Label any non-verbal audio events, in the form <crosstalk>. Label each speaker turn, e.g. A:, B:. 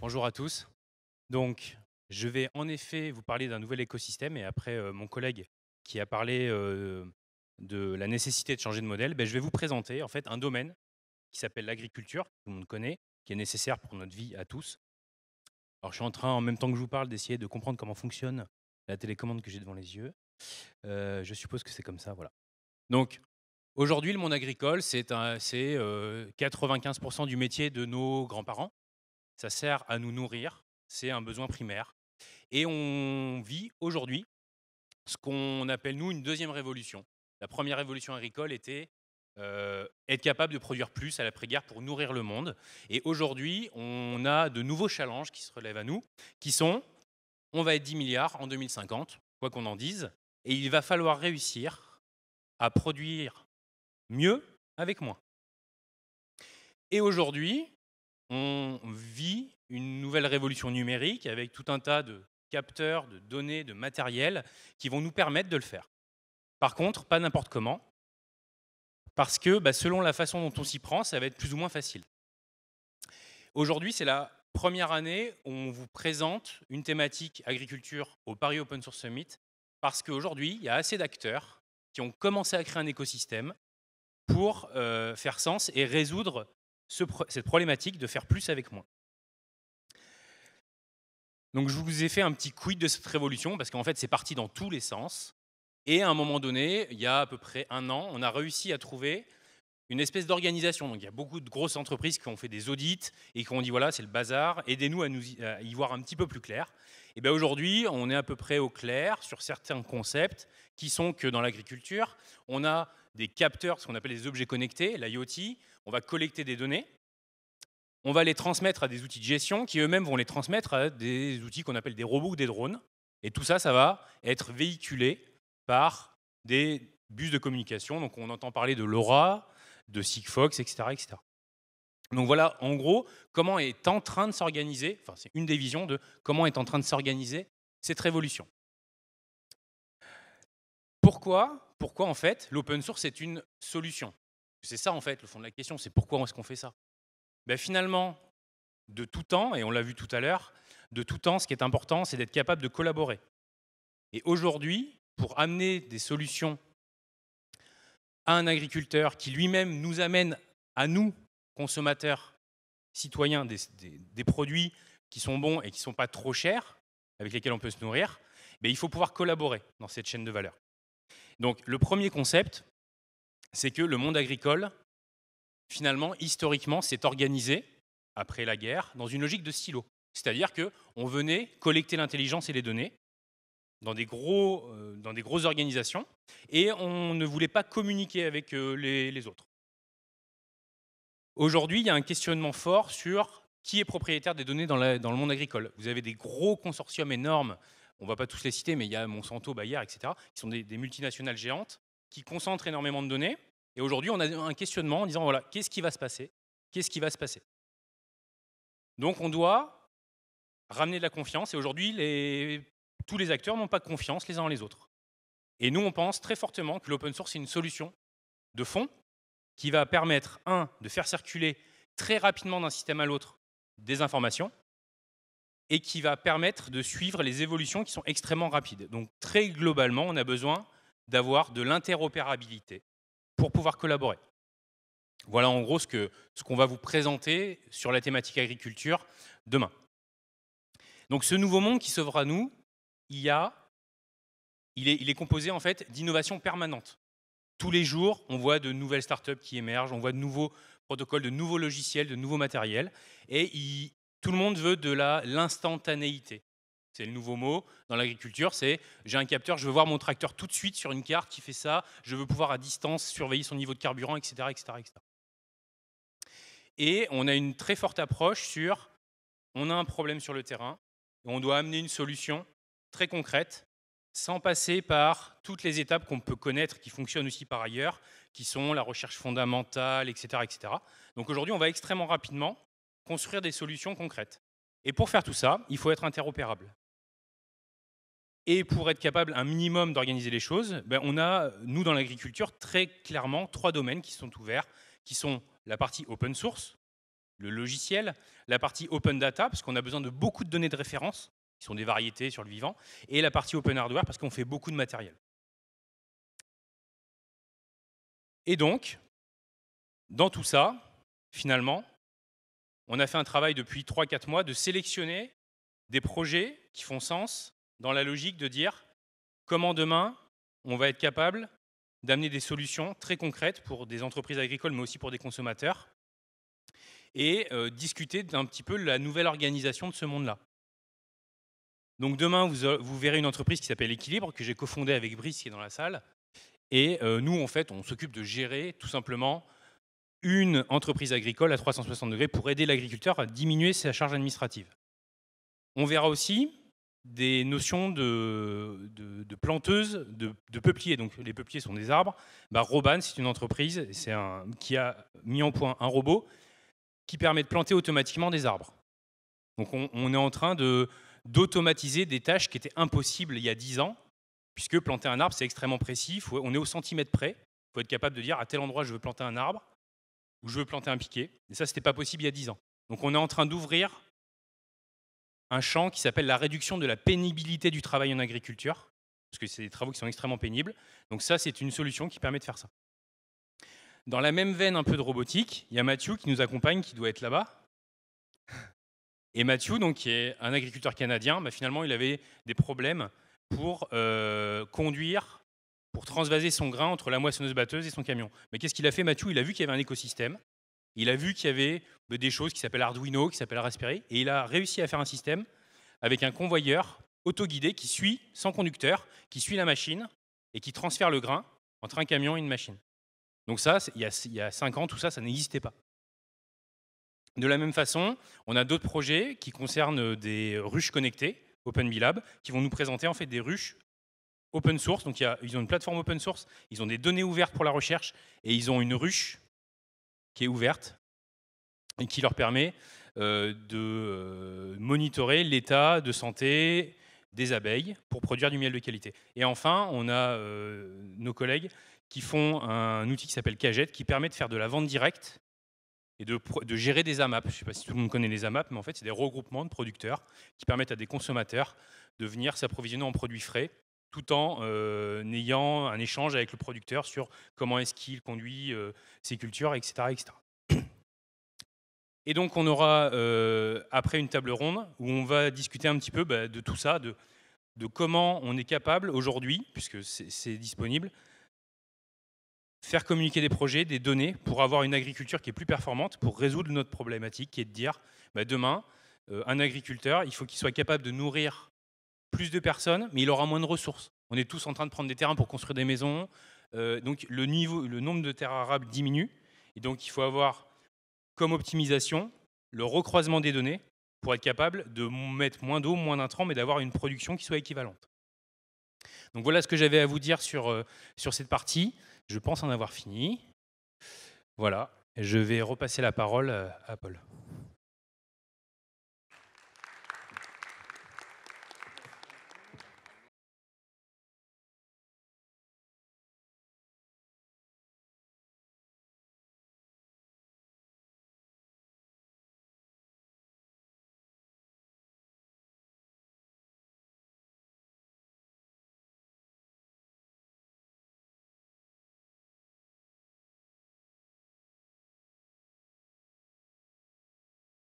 A: Bonjour à tous. Donc, je vais en effet vous parler d'un nouvel écosystème et après euh, mon collègue qui a parlé euh, de la nécessité de changer de modèle, ben, je vais vous présenter en fait un domaine qui s'appelle l'agriculture, que tout le monde connaît, qui est nécessaire pour notre vie à tous. Alors, je suis en train, en même temps que je vous parle, d'essayer de comprendre comment fonctionne la télécommande que j'ai devant les yeux. Euh, je suppose que c'est comme ça, voilà. Donc, aujourd'hui, le monde agricole, c'est 95% du métier de nos grands-parents ça sert à nous nourrir, c'est un besoin primaire. Et on vit aujourd'hui ce qu'on appelle, nous, une deuxième révolution. La première révolution agricole était euh, être capable de produire plus à l'après-guerre pour nourrir le monde. Et aujourd'hui, on a de nouveaux challenges qui se relèvent à nous, qui sont, on va être 10 milliards en 2050, quoi qu'on en dise, et il va falloir réussir à produire mieux avec moins. Et aujourd'hui, on vit une nouvelle révolution numérique avec tout un tas de capteurs, de données, de matériel qui vont nous permettre de le faire. Par contre, pas n'importe comment, parce que bah, selon la façon dont on s'y prend, ça va être plus ou moins facile. Aujourd'hui, c'est la première année où on vous présente une thématique agriculture au Paris Open Source Summit, parce qu'aujourd'hui, il y a assez d'acteurs qui ont commencé à créer un écosystème pour euh, faire sens et résoudre cette problématique de faire plus avec moins. Donc je vous ai fait un petit quid de cette révolution, parce qu'en fait c'est parti dans tous les sens. Et à un moment donné, il y a à peu près un an, on a réussi à trouver une espèce d'organisation. Donc il y a beaucoup de grosses entreprises qui ont fait des audits et qui ont dit voilà, c'est le bazar, aidez-nous à, nous, y voir un petit peu plus clair. Et bien aujourd'hui, on est à peu près au clair sur certains concepts qui sont que dans l'agriculture, on a des capteurs, ce qu'on appelle des objets connectés, l'IoT, on va collecter des données, on va les transmettre à des outils de gestion qui eux-mêmes vont les transmettre à des outils qu'on appelle des robots ou des drones. Et tout ça, ça va être véhiculé par des bus de communication. Donc on entend parler de LoRa, de Sigfox, etc., etc. Donc voilà, en gros, comment est en train de s'organiser, enfin c'est une des visions de comment est en train de s'organiser cette révolution. Pourquoi, pourquoi en fait l'open source est une solution c'est ça, en fait, le fond de la question, c'est pourquoi est-ce qu'on fait ça ben, Finalement, de tout temps, et on l'a vu tout à l'heure, de tout temps, ce qui est important, c'est d'être capable de collaborer. Et aujourd'hui, pour amener des solutions à un agriculteur qui lui-même nous amène à nous, consommateurs, citoyens, des, produits qui sont bons et qui ne sont pas trop chers, avec lesquels on peut se nourrir, ben, il faut pouvoir collaborer dans cette chaîne de valeur. Donc le premier concept, c'est que le monde agricole, finalement, historiquement, s'est organisé, après la guerre, dans une logique de silo. C'est-à-dire qu'on venait collecter l'intelligence et les données dans des, gros, euh, grosses organisations, et on ne voulait pas communiquer avec euh, les, autres. Aujourd'hui, il y a un questionnement fort sur qui est propriétaire des données dans, le monde agricole. Vous avez des gros consortiums énormes, on ne va pas tous les citer, mais il y a Monsanto, Bayer, etc., qui sont des multinationales géantes, qui concentre énormément de données. Et aujourd'hui, on a un questionnement en disant, voilà, qu'est-ce qui va se passer Qu'est-ce qui va se passer Donc on doit ramener de la confiance. Et aujourd'hui, tous les acteurs n'ont pas confiance les uns en les autres. Et nous, on pense très fortement que l'open source est une solution de fond qui va permettre, un, de faire circuler très rapidement d'un système à l'autre des informations et qui va permettre de suivre les évolutions qui sont extrêmement rapides. Donc très globalement, on a besoin d'avoir de l'interopérabilité pour pouvoir collaborer. Voilà en gros ce qu'on ce va vous présenter sur la thématique agriculture demain. Donc ce nouveau monde qui sauvera nous, il, a, il, est, composé en fait d'innovations permanentes. Tous les jours, on voit de nouvelles startups qui émergent, on voit de nouveaux protocoles, de nouveaux logiciels, de nouveaux matériels, et tout le monde veut de l'instantanéité. C'est le nouveau mot dans l'agriculture, c'est j'ai un capteur, je veux voir mon tracteur tout de suite sur une carte qui fait ça, je veux pouvoir à distance surveiller son niveau de carburant, etc. etc., Et on a une très forte approche sur on a un problème sur le terrain, et on doit amener une solution très concrète, sans passer par toutes les étapes qu'on peut connaître, qui fonctionnent aussi par ailleurs, qui sont la recherche fondamentale, etc. etc. Donc aujourd'hui, on va extrêmement rapidement construire des solutions concrètes. Et pour faire tout ça, il faut être interopérable. Et pour être capable un minimum d'organiser les choses, ben, on a, nous dans l'agriculture, très clairement trois domaines qui sont ouverts, qui sont la partie open source, le logiciel, la partie open data, parce qu'on a besoin de beaucoup de données de référence, qui sont des variétés sur le vivant, et la partie open hardware, parce qu'on fait beaucoup de matériel. Et donc, dans tout ça, finalement, on a fait un travail depuis 3-4 mois de sélectionner des projets qui font sens dans la logique de dire comment demain on va être capable d'amener des solutions très concrètes pour des entreprises agricoles, mais aussi pour des consommateurs, et euh, discuter d'un petit peu la nouvelle organisation de ce monde-là. Donc demain, vous, euh, verrez une entreprise qui s'appelle Équilibre, que j'ai cofondée avec Brice, qui est dans la salle. Et euh, nous, en fait, on s'occupe de gérer tout simplement une entreprise agricole à 360 degrés pour aider l'agriculteur à diminuer sa charge administrative. On verra aussi des notions de, planteuses, de, peupliers. Donc les peupliers sont des arbres. Bah, Roban, c'est une entreprise c'est qui a mis en point un robot qui permet de planter automatiquement des arbres. Donc on, est en train d'automatiser des tâches qui étaient impossibles il y a 10 ans, puisque planter un arbre, c'est extrêmement précis, on est au centimètre près, il faut être capable de dire à tel endroit je veux planter un arbre, ou je veux planter un piquet. Et ça, ce n'était pas possible il y a 10 ans. Donc on est en train d'ouvrir un champ qui s'appelle la réduction de la pénibilité du travail en agriculture, parce que c'est des travaux qui sont extrêmement pénibles. Donc ça, c'est une solution qui permet de faire ça. Dans la même veine un peu de robotique, il y a Mathieu qui nous accompagne, qui doit être là-bas. Et Mathieu, donc, qui est un agriculteur canadien, Mais bah, finalement, il avait des problèmes pour euh, conduire, pour transvaser son grain entre la moissonneuse batteuse et son camion. Mais qu'est-ce qu'il a fait, Mathieu Il a vu qu'il y avait un écosystème. Il a vu qu'il y avait bah, des choses qui s'appellent Arduino, qui s'appellent Raspberry, et il a réussi à faire un système avec un convoyeur autoguidé qui suit, sans conducteur, qui suit la machine et qui transfère le grain entre un camion et une machine. Donc ça, il y a 5 ans, tout ça, ça n'existait pas. De la même façon, on a d'autres projets qui concernent des ruches connectées, OpenBLab, qui vont nous présenter en fait des ruches open source. Donc ils ont une plateforme open source, ils ont des données ouvertes pour la recherche et ils ont une ruche qui est ouverte et qui leur permet euh, de euh, monitorer l'état de santé des abeilles pour produire du miel de qualité. Et enfin, on a euh, nos collègues qui font un outil qui s'appelle Cagette, qui permet de faire de la vente directe et de, gérer des AMAP. Je ne sais pas si tout le monde connaît les AMAP, mais en fait, c'est des regroupements de producteurs qui permettent à des consommateurs de venir s'approvisionner en produits frais tout en euh, ayant un échange avec le producteur sur comment est-ce qu'il conduit euh, ses cultures, etc., <clears throat> Et donc on aura euh, après une table ronde où on va discuter un petit peu bah, de tout ça, de, de, comment on est capable aujourd'hui, puisque c'est disponible, faire communiquer des projets, des données, pour avoir une agriculture qui est plus performante, pour résoudre notre problématique, qui est de dire, bah, demain, un agriculteur, il faut qu'il soit capable de nourrir plus de personnes, mais il aura moins de ressources. On est tous en train de prendre des terrains pour construire des maisons. Euh, donc le, niveau, le nombre de terres arables diminue. Et donc il faut avoir comme optimisation le recroisement des données pour être capable de mettre moins d'eau, moins d'intrants, mais d'avoir une production qui soit équivalente. Donc voilà ce que j'avais à vous dire sur, euh, sur cette partie. Je pense en avoir fini. Voilà, je vais repasser la parole euh, à Paul.